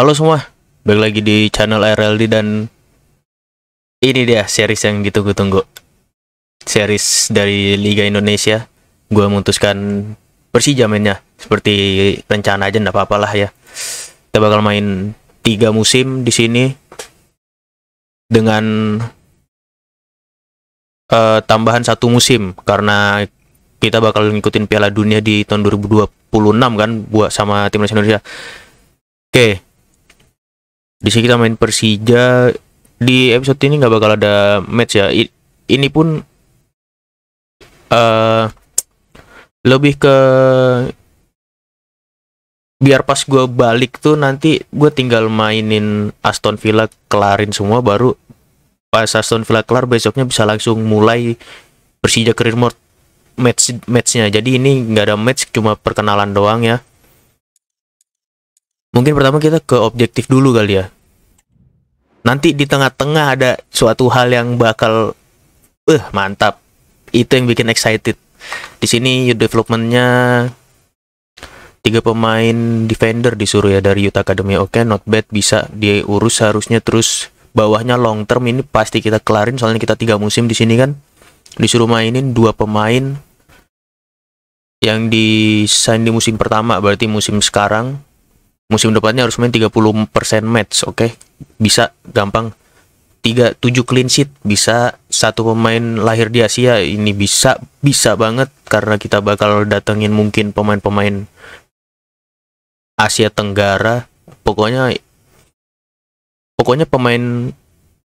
Halo semua, balik lagi di channel RLD dan ini dia series yang ditunggu-tunggu. Series dari Liga Indonesia. Gue memutuskan Persija mainnya. Seperti rencana aja ndak apa-apalah ya. Kita bakal main tiga musim di sini dengan uh, tambahan satu musim karena kita bakal ngikutin Piala Dunia di tahun 2026 kan buat sama timnas Indonesia. Oke, okay. Di sini kita main Persija. Di episode ini nggak bakal ada match ya. I ini pun uh, lebih ke biar pas gue balik tuh nanti gue tinggal mainin Aston Villa kelarin semua baru pas Aston Villa kelar besoknya bisa langsung mulai Persija Career Mode match matchnya jadi ini nggak ada match cuma perkenalan doang ya mungkin pertama kita ke objektif dulu kali ya nanti di tengah-tengah ada suatu hal yang bakal eh uh, mantap itu yang bikin excited di sini developmentnya tiga pemain defender disuruh ya dari Utah Academy oke okay, not bad bisa diurus harusnya terus bawahnya long term ini pasti kita kelarin soalnya kita tiga musim di sini kan disuruh mainin dua pemain yang di sign di musim pertama berarti musim sekarang musim depannya harus main 30% match, oke? Okay? Bisa gampang 37 clean sheet, bisa satu pemain lahir di Asia ini bisa bisa banget karena kita bakal datengin mungkin pemain-pemain Asia Tenggara. Pokoknya pokoknya pemain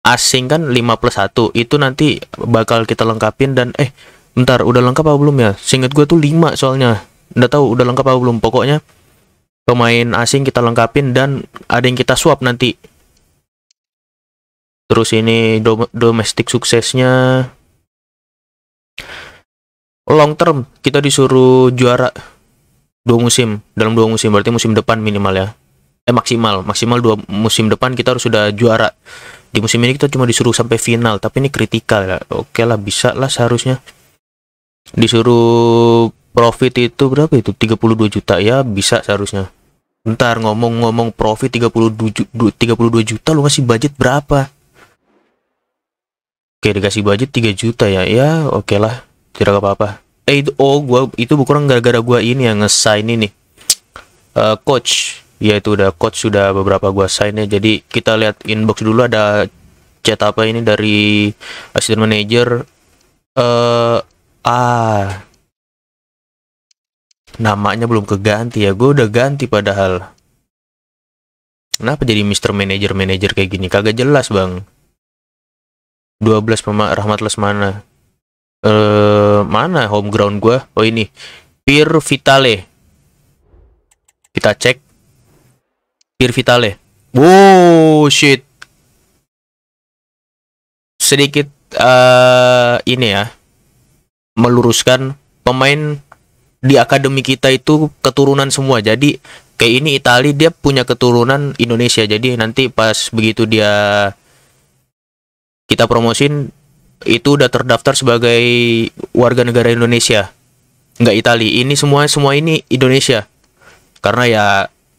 asing kan 5 plus 1 itu nanti bakal kita lengkapin dan eh bentar udah lengkap apa belum ya? Singkat gue tuh 5 soalnya. Nggak tahu udah lengkap apa belum. Pokoknya pemain asing kita lengkapin dan ada yang kita swap nanti terus ini dom domestik suksesnya long term kita disuruh juara dua musim dalam dua musim berarti musim depan minimal ya eh maksimal maksimal dua musim depan kita harus sudah juara di musim ini kita cuma disuruh sampai final tapi ini kritikal ya oke lah bisa lah seharusnya disuruh profit itu berapa itu 32 juta ya bisa seharusnya ntar ngomong-ngomong profit 32 32 juta lu ngasih budget berapa oke dikasih budget 3 juta ya ya oke okay lah tidak apa-apa eh itu oh gua itu bukan gara-gara gua ini yang ngesign ini uh, coach ya itu udah coach sudah beberapa gua sign ya jadi kita lihat inbox dulu ada chat apa ini dari asisten manager eh uh, ah namanya belum keganti ya gue udah ganti padahal kenapa jadi Mr. Manager Manager kayak gini kagak jelas bang 12 pemak Rahmat mana eh mana home ground gue oh ini Pir Vitale kita cek Pir Vitale wow shit sedikit uh, ini ya meluruskan pemain di akademi kita itu keturunan semua jadi kayak ini Italia dia punya keturunan Indonesia jadi nanti pas begitu dia kita promosin itu udah terdaftar sebagai warga negara Indonesia nggak Italia ini semua semua ini Indonesia karena ya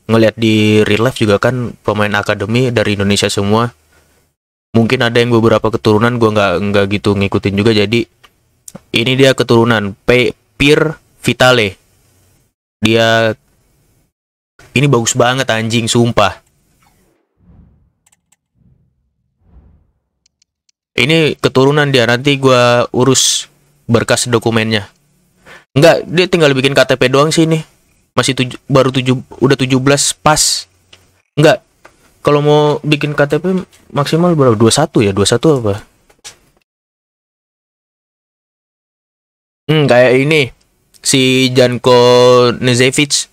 ngelihat di real life juga kan pemain akademi dari Indonesia semua mungkin ada yang beberapa keturunan gua nggak nggak gitu ngikutin juga jadi ini dia keturunan P Pir Vitale. Dia ini bagus banget anjing, sumpah. Ini keturunan dia, nanti gua urus berkas dokumennya. Enggak, dia tinggal bikin KTP doang sih ini. Masih tuj baru tujuh, udah 17 pas. Enggak. Kalau mau bikin KTP maksimal berapa? 21 ya, 21 apa? Hmm, kayak ini si Janko Nezevic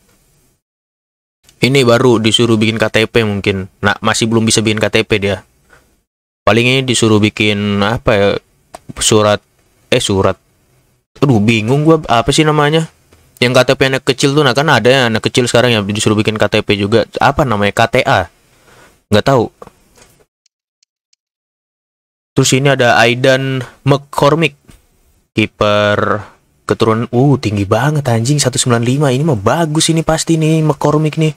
ini baru disuruh bikin KTP mungkin nah masih belum bisa bikin KTP dia paling ini disuruh bikin apa ya surat eh surat aduh bingung gua apa sih namanya yang KTP anak kecil tuh nah kan ada yang anak kecil sekarang yang disuruh bikin KTP juga apa namanya KTA nggak tahu terus ini ada Aidan McCormick kiper Keturunan uh tinggi banget anjing 195 ini mah bagus ini pasti nih McCormick nih.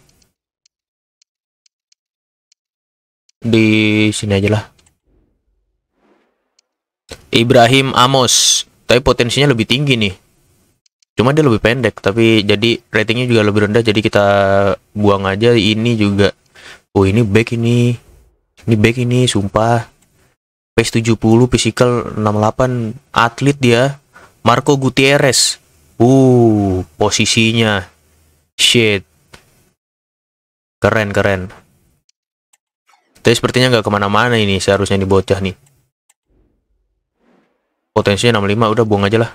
Di sini aja lah. Ibrahim Amos, tapi potensinya lebih tinggi nih. Cuma dia lebih pendek, tapi jadi ratingnya juga lebih rendah, jadi kita buang aja ini juga. Oh ini back ini, ini back ini, sumpah. PS 70, physical 68, atlet dia. Marco Gutierrez. Uh, posisinya. Shit. Keren, keren. Tapi sepertinya nggak kemana-mana ini seharusnya di bocah nih. Potensinya 65, udah buang aja lah.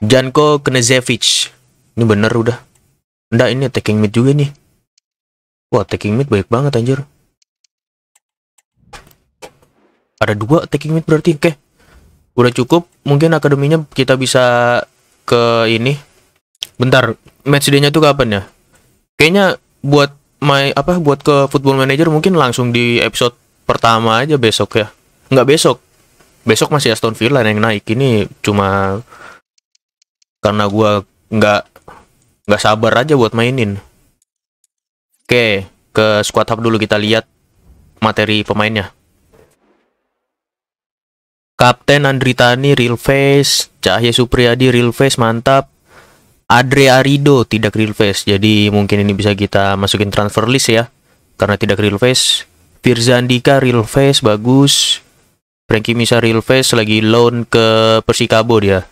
Janko Knezevic. Ini bener udah. Nggak, ini taking mid juga nih. Wah, taking mid baik banget anjir. Ada dua taking mid berarti, oke. Okay udah cukup mungkin akademinya kita bisa ke ini bentar match day-nya tuh kapan ya kayaknya buat my apa buat ke football manager mungkin langsung di episode pertama aja besok ya nggak besok besok masih Aston Villa yang naik ini cuma karena gua nggak nggak sabar aja buat mainin oke ke squad hub dulu kita lihat materi pemainnya Kapten Andritani real face, Cahya Supriyadi real face mantap. Adre Arido tidak real face. Jadi mungkin ini bisa kita masukin transfer list ya karena tidak real face. Firzandika real face bagus. Frankie Misa real face lagi loan ke Persikabo dia.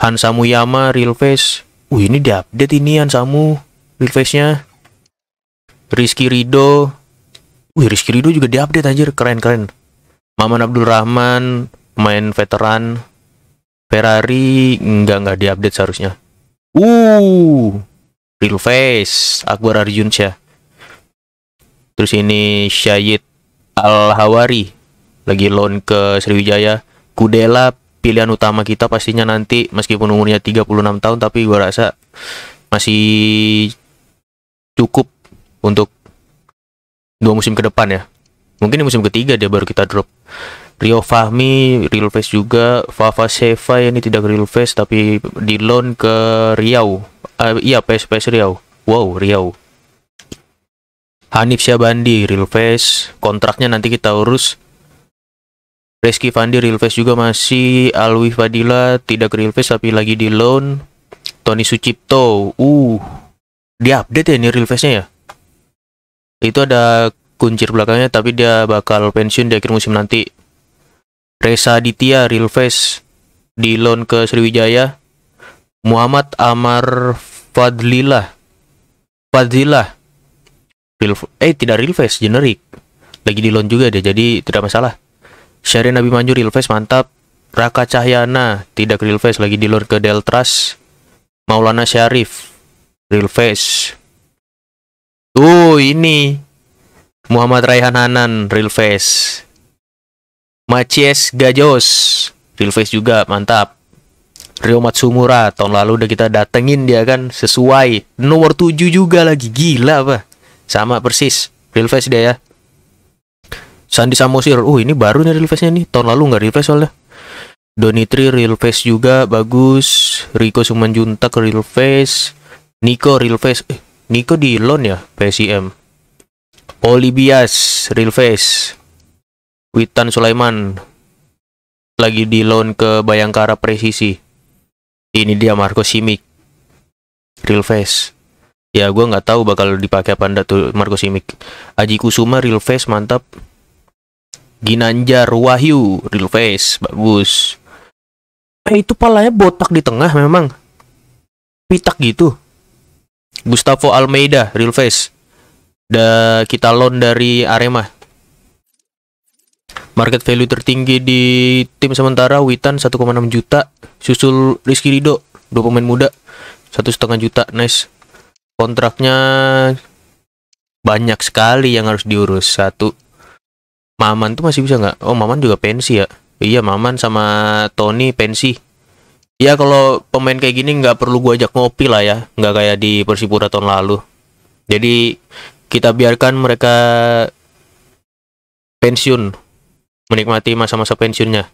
Hansamu Yama real face. Uh ini diupdate ini Hansamu real face-nya. Rizky Rido. Wih Rizky Rido juga diupdate anjir keren-keren. Maman Abdul Rahman main veteran Ferrari enggak nggak diupdate seharusnya. Uh, real face Akbar Arjunsyah. Terus ini Syahid Al Hawari lagi loan ke Sriwijaya. Kudela pilihan utama kita pastinya nanti meskipun umurnya 36 tahun tapi gua rasa masih cukup untuk dua musim ke depan ya mungkin di musim ketiga dia baru kita drop Rio Fahmi real face juga Fafa Seva ini tidak real face tapi di loan ke Riau uh, iya PS PS Riau wow Riau Hanif Syabandi real face kontraknya nanti kita urus Reski Fandi real face juga masih Alwi Fadila tidak real face tapi lagi di loan Tony Sucipto uh di update ya ini real face nya ya itu ada kuncir belakangnya tapi dia bakal pensiun di akhir musim nanti. Reza real face di loan ke Sriwijaya. Muhammad Amar Fadlilah Fadlilah Real, eh tidak real face generik lagi di loan juga deh jadi tidak masalah Syari Nabi Manjur real face mantap Raka Cahyana tidak real face lagi di loan ke Deltras Maulana Syarif real face tuh ini Muhammad Raihan Hanan, real face. Macies Gajos, real face juga, mantap. Rio Matsumura, tahun lalu udah kita datengin dia kan, sesuai. Nomor 7 juga lagi, gila apa. Sama persis, real face dia ya. Sandi Samosir, uh ini baru nih real face-nya nih, tahun lalu nggak real face soalnya. Donitri real face juga bagus, Riko Sumanjuntak real face, Nico real face, eh, Nico di loan ya PCM. Olibias Real Face Witan Sulaiman lagi di loan ke Bayangkara Presisi ini dia Marco Simic Real Face ya gue nggak tahu bakal dipakai apa enggak tuh Marco Simic Aji Kusuma Real Face mantap Ginanjar Wahyu Real Face bagus eh itu palanya botak di tengah memang pitak gitu Gustavo Almeida Real Face da kita loan dari Arema. Market value tertinggi di tim sementara Witan 1,6 juta, susul Rizky Rido, dua pemain muda, satu setengah juta, nice. Kontraknya banyak sekali yang harus diurus. Satu, Maman tuh masih bisa nggak? Oh, Maman juga pensi ya? Iya, Maman sama Tony pensi. Ya kalau pemain kayak gini nggak perlu gua ajak ngopi lah ya, nggak kayak di Persipura tahun lalu. Jadi kita biarkan mereka pensiun menikmati masa-masa pensiunnya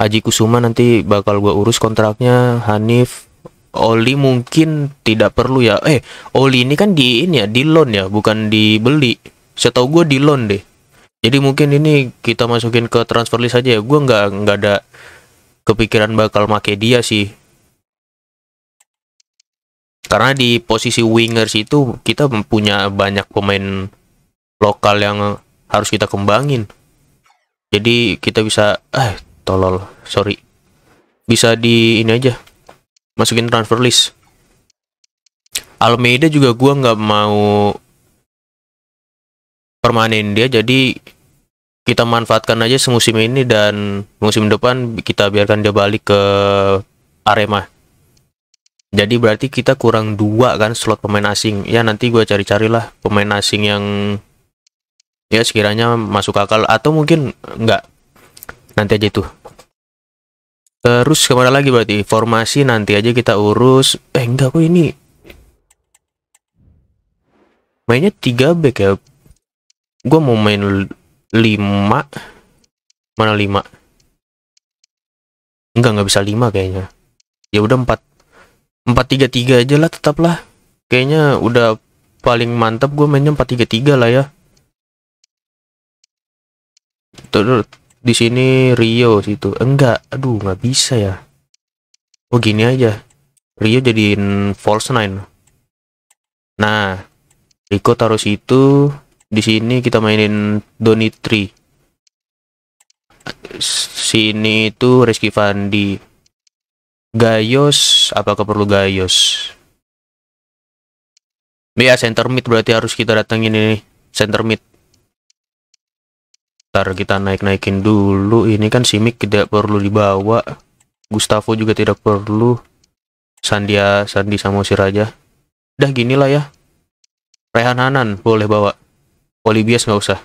Aji Kusuma nanti bakal gua urus kontraknya Hanif Oli mungkin tidak perlu ya eh Oli ini kan di ini ya di loan ya bukan dibeli setahu gua di loan deh jadi mungkin ini kita masukin ke transfer list aja ya gua nggak nggak ada kepikiran bakal make dia sih karena di posisi wingers itu kita punya banyak pemain lokal yang harus kita kembangin jadi kita bisa eh tolol sorry bisa di ini aja masukin transfer list Almeida juga gua nggak mau permanen dia jadi kita manfaatkan aja semusim ini dan musim depan kita biarkan dia balik ke Arema jadi berarti kita kurang dua kan slot pemain asing. Ya nanti gue cari-carilah pemain asing yang ya sekiranya masuk akal atau mungkin enggak. Nanti aja itu. Terus kemana lagi berarti formasi nanti aja kita urus. Eh enggak kok ini. Mainnya 3 back ya. Gue mau main 5. Mana 5? Enggak, enggak bisa 5 kayaknya. Ya udah 4 433 aja lah tetap lah kayaknya udah paling mantap gue mainnya 433 lah ya terus di sini Rio situ enggak aduh nggak bisa ya oh gini aja Rio jadiin false nine nah Rico taruh situ di sini kita mainin Donitri sini itu Rizky Fandi Gayos, apakah perlu Gayos? Ya, center mid berarti harus kita datangin ini, center mid. Ntar kita naik-naikin dulu, ini kan Simic tidak perlu dibawa. Gustavo juga tidak perlu. Sandia, Sandi sama Siraja. Udah ginilah ya. Rehan Hanan boleh bawa. Olibias nggak usah.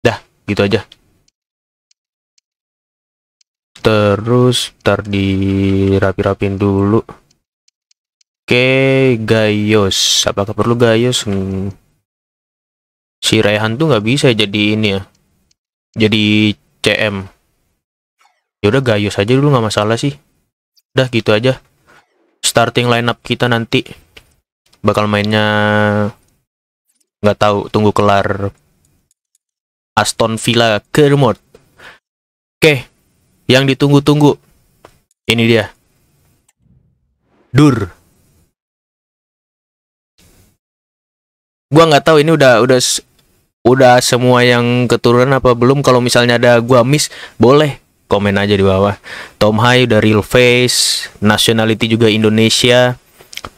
Dah, gitu aja terus ntar dirapi-rapin dulu oke gayos apakah perlu gayos hmm. si Raihan tuh nggak bisa jadi ini ya jadi CM yaudah Gaius aja dulu nggak masalah sih udah gitu aja starting lineup kita nanti bakal mainnya nggak tahu tunggu kelar Aston Villa Kermod oke okay yang ditunggu-tunggu. Ini dia. Dur. Gua nggak tahu ini udah udah udah semua yang keturunan apa belum. Kalau misalnya ada gua miss, boleh komen aja di bawah. Tom Hai udah real face, nationality juga Indonesia.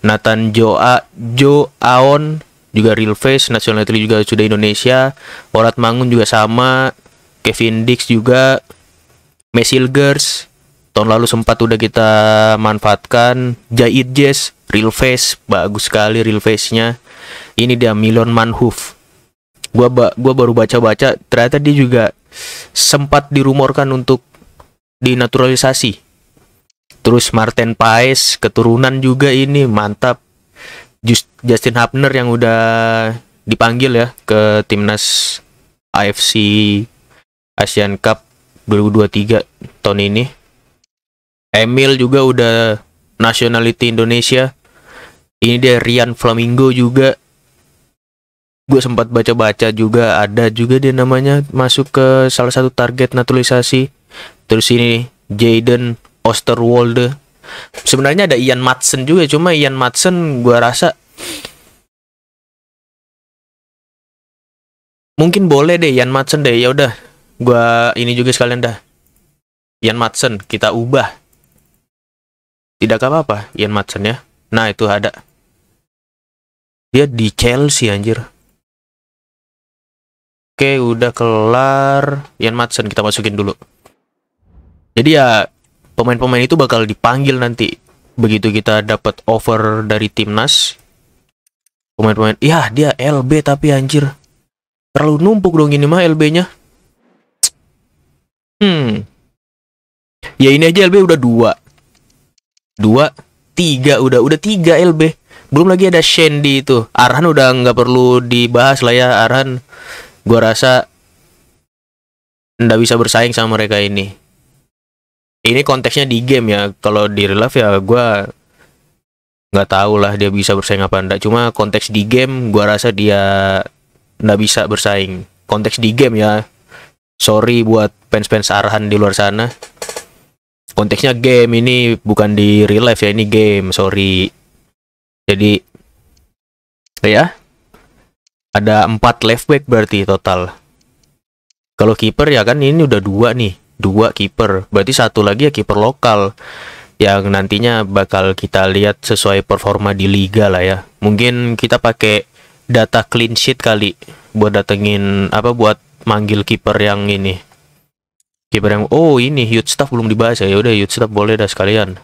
Nathan Joa Joaon juga real face, nationality juga sudah Indonesia. Orat Mangun juga sama. Kevin Dix juga Mesilgers tahun lalu sempat udah kita manfaatkan Jaid Jazz real face bagus sekali real face nya ini dia Milon Manhoof gua ba gua baru baca-baca ternyata dia juga sempat dirumorkan untuk dinaturalisasi terus Martin Paes keturunan juga ini mantap Just Justin Hapner yang udah dipanggil ya ke timnas AFC Asian Cup 2023 tahun ini. Emil juga udah nationality Indonesia. Ini dia Rian Flamingo juga. Gue sempat baca-baca juga ada juga dia namanya masuk ke salah satu target naturalisasi. Terus ini Jaden Osterwalde Sebenarnya ada Ian Matson juga, cuma Ian Matson gue rasa mungkin boleh deh Ian Matson deh. Ya udah, gua ini juga sekalian dah Ian Matson kita ubah tidak apa-apa Ian Matson ya nah itu ada dia di Chelsea anjir Oke, udah kelar. Ian Matson kita masukin dulu. Jadi ya pemain-pemain itu bakal dipanggil nanti begitu kita dapat over dari timnas. Pemain-pemain, ya dia LB tapi anjir. Terlalu numpuk dong ini mah LB-nya. Hmm. Ya ini aja LB udah dua. Dua, tiga udah udah tiga LB. Belum lagi ada Shendi itu. Arhan udah nggak perlu dibahas lah ya Arhan. Gua rasa ndak bisa bersaing sama mereka ini. Ini konteksnya di game ya. Kalau di real life ya gua nggak tahu lah dia bisa bersaing apa enggak. Cuma konteks di game gua rasa dia ndak bisa bersaing. Konteks di game ya sorry buat fans-fans arahan di luar sana konteksnya game ini bukan di real life ya ini game sorry jadi ya ada empat left back berarti total kalau kiper ya kan ini udah dua nih dua kiper berarti satu lagi ya kiper lokal yang nantinya bakal kita lihat sesuai performa di liga lah ya mungkin kita pakai data clean sheet kali buat datengin apa buat manggil kiper yang ini. Kiper yang oh ini huge staff belum dibahas ya. Udah huge staff boleh dah sekalian.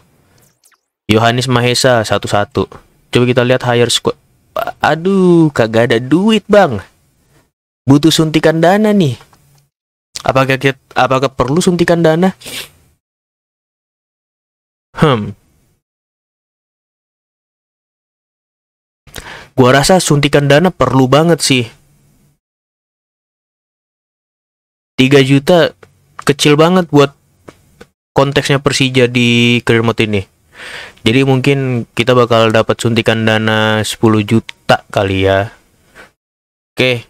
Yohanes Mahesa satu-satu. Coba kita lihat higher squad. Aduh, kagak ada duit, Bang. Butuh suntikan dana nih. Apakah kita, apakah perlu suntikan dana? Hmm. Gua rasa suntikan dana perlu banget sih. 3 juta kecil banget buat konteksnya Persija di Kermot ini. Jadi mungkin kita bakal dapat suntikan dana 10 juta kali ya. Oke.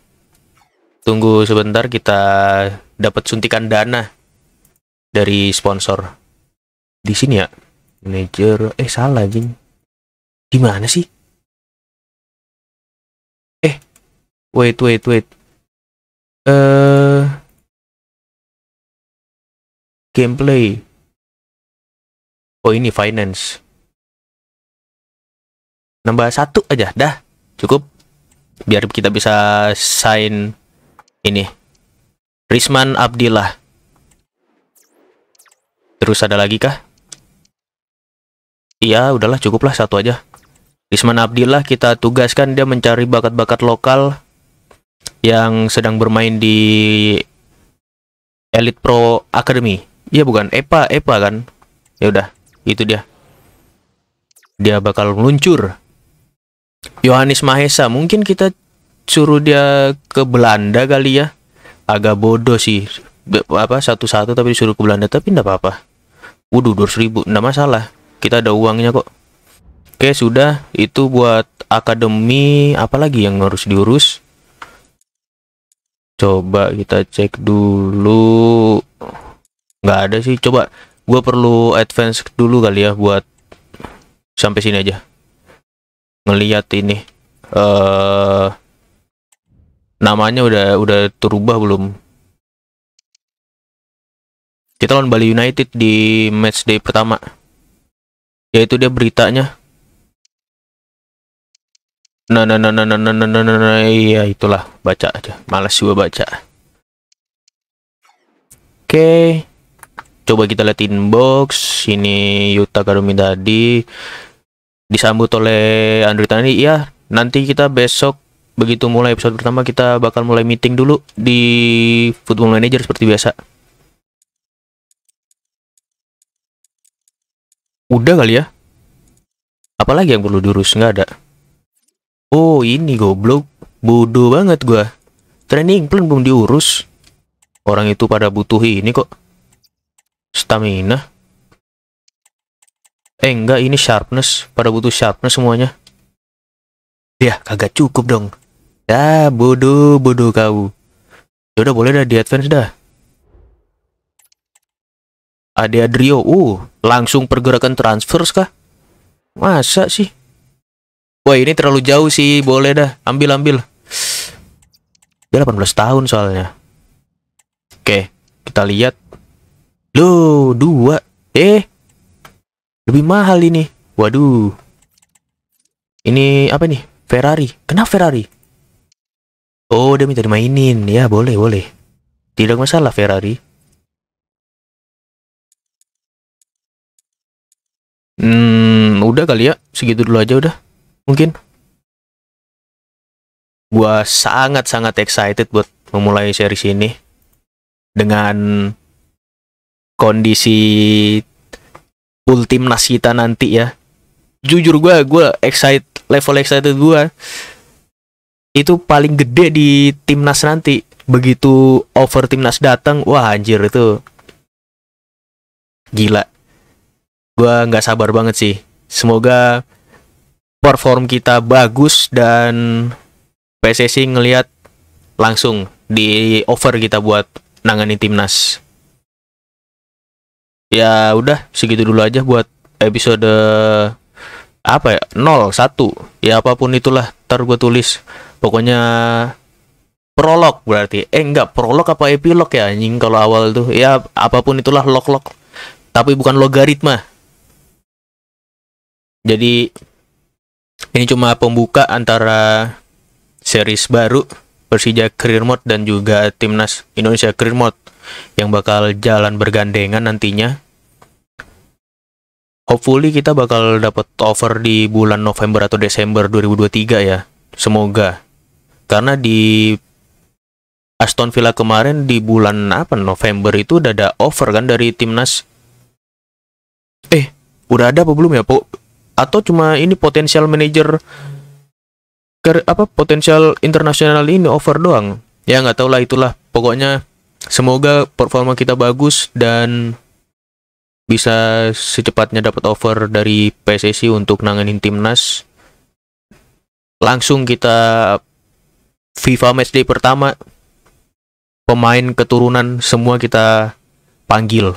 Tunggu sebentar kita dapat suntikan dana dari sponsor. Di sini ya. Manager eh salah Jin, Di mana sih? Eh. Wait wait wait. Eh uh gameplay oh ini finance nambah satu aja dah cukup biar kita bisa sign ini Risman Abdillah terus ada lagi kah iya udahlah cukuplah satu aja Risman Abdillah kita tugaskan dia mencari bakat-bakat lokal yang sedang bermain di Elite Pro Academy Iya bukan Epa, Epa kan? Ya udah, itu dia. Dia bakal meluncur. Yohanes Mahesa, mungkin kita suruh dia ke Belanda kali ya. Agak bodoh sih. Apa satu-satu tapi disuruh ke Belanda tapi enggak apa-apa. Waduh, 200 ribu, enggak masalah. Kita ada uangnya kok. Oke, sudah. Itu buat akademi apa lagi yang harus diurus? Coba kita cek dulu nggak ada sih coba gue perlu advance dulu kali ya buat sampai sini aja ngeliat ini uh, namanya udah udah terubah belum kita lawan Bali United di match day pertama yaitu dia beritanya nah nah nah nah nah nah nah nah, nah, nah. iya itulah baca aja malas juga baca oke okay coba kita lihat inbox ini Yuta Karumi tadi disambut oleh Andri tadi Iya. nanti kita besok begitu mulai episode pertama kita bakal mulai meeting dulu di Football Manager seperti biasa udah kali ya apalagi yang perlu diurus nggak ada oh ini goblok bodoh banget gua training belum diurus orang itu pada butuh ini kok stamina eh enggak ini sharpness pada butuh sharpness semuanya ya kagak cukup dong ya bodoh bodoh kau ya udah boleh dah di advance dah ada Adrio uh langsung pergerakan transfer kah masa sih wah ini terlalu jauh sih boleh dah ambil ambil dia 18 tahun soalnya oke kita lihat Loh, dua. Eh, lebih mahal ini. Waduh. Ini apa nih? Ferrari. Kenapa Ferrari? Oh, dia minta dimainin. Ya, boleh, boleh. Tidak masalah Ferrari. Hmm, udah kali ya. Segitu dulu aja udah. Mungkin. Gua sangat-sangat excited buat memulai series ini. Dengan kondisi full timnas kita nanti ya jujur gue gue excited level excited gue itu paling gede di timnas nanti begitu over timnas datang wah anjir itu gila gue nggak sabar banget sih semoga perform kita bagus dan PSSI ngelihat langsung di over kita buat nangani timnas ya udah segitu dulu aja buat episode apa ya 0 1 ya apapun itulah ntar gue tulis pokoknya prolog berarti eh enggak prolog apa epilog ya anjing kalau awal tuh ya apapun itulah log log tapi bukan logaritma jadi ini cuma pembuka antara series baru Persija Career Mode dan juga Timnas Indonesia Career Mode yang bakal jalan bergandengan nantinya. Hopefully kita bakal dapat offer di bulan November atau Desember 2023 ya. Semoga. Karena di Aston Villa kemarin di bulan apa November itu udah ada offer kan dari timnas. Eh, udah ada apa belum ya, Po? Atau cuma ini potensial manajer kar apa potensial internasional ini over doang ya nggak tau lah itulah pokoknya semoga performa kita bagus dan bisa secepatnya dapat over dari PSSI untuk nanganin timnas langsung kita FIFA matchday pertama pemain keturunan semua kita panggil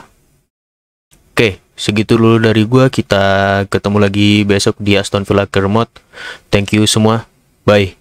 oke segitu dulu dari gua kita ketemu lagi besok di Aston Villa Kermot thank you semua バイ。